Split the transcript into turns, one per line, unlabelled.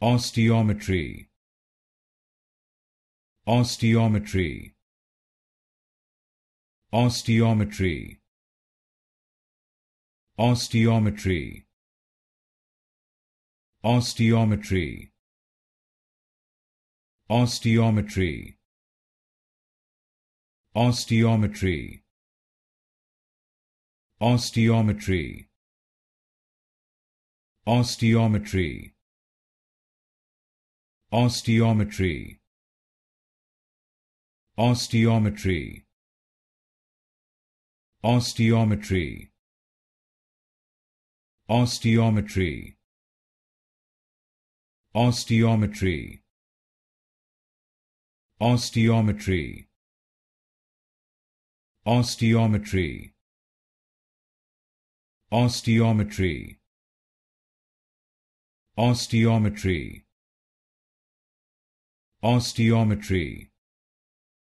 Osteometry Osteometry Osteometry Osteometry Osteometry Osteometry Osteometry Osteometry Osteometry Osteometry Osteometry Osteometry Osteometry Osteometry Osteometry Osteometry Osteometry Osteometry Osteometry